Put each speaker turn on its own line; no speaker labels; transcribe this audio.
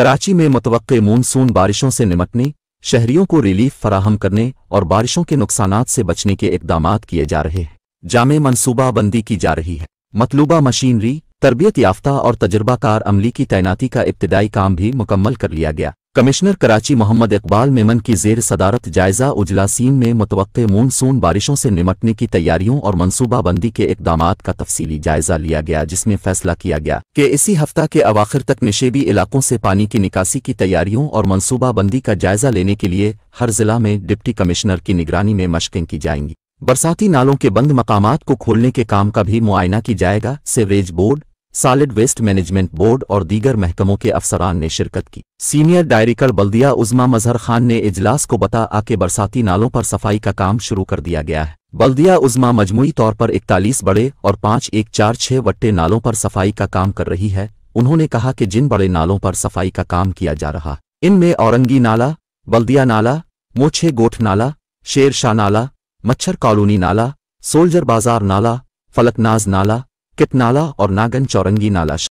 कराची में मतव मानसून बारिशों से निमटने शहरियों को रिलीफ फराहम करने और बारिशों के नुकसान से बचने के इकदाम किए जा रहे हैं जामे मनसूबाबंदी की जा रही है मतलूबा मशीनरी तरबियत याफ्ता और तजर्बाकार अमली की तैनाती का इब्तदाई काम भी मुकम्मल कर लिया गया कमिश्नर कराची मोहम्मद इकबाल मेमन की जेर सदारत जायजा उजलासीन में मुतव मानसून बारिशों से निमटने की तैयारियों और मनसूबाबंदी के इकदाम का तफसीली जायजा लिया गया जिसमें फैसला किया गया कि इसी हफ्ता के अवाखिर तक निशेबी इलाकों से पानी की निकासी की तैयारियों और मनसूबाबंदी का जायजा लेने के लिए हर जिला में डिप्टी कमिश्नर की निगरानी में मशकें की जाएंगी बरसाती नालों के बंद मकाम को खोलने के काम का भी मुआयना की जाएगा sewerage board solid waste management board और दीगर महकमों के अफसरान ने शिरकत की सीनियर डायरेक्टर बल्दिया उजमा मजहर खान ने इजलास को बता आके बरसाती नालों पर सफाई का काम शुरू कर दिया गया है बल्दिया उजमा मजमुई तौर पर इकतालीस बड़े और पाँच एक चार छः वट्टे नालों पर सफाई का काम कर रही है उन्होंने कहा कि जिन बड़े नालों पर सफाई का काम किया जा रहा इनमें औरंगी नाला बल्दिया नाला मोछे गोठ नाला शेर शाह नाला मच्छर कॉलोनी नाला सोल्जर बाजार नाला फलकनाज नाला कितनाला और नागन चौरंगी नाला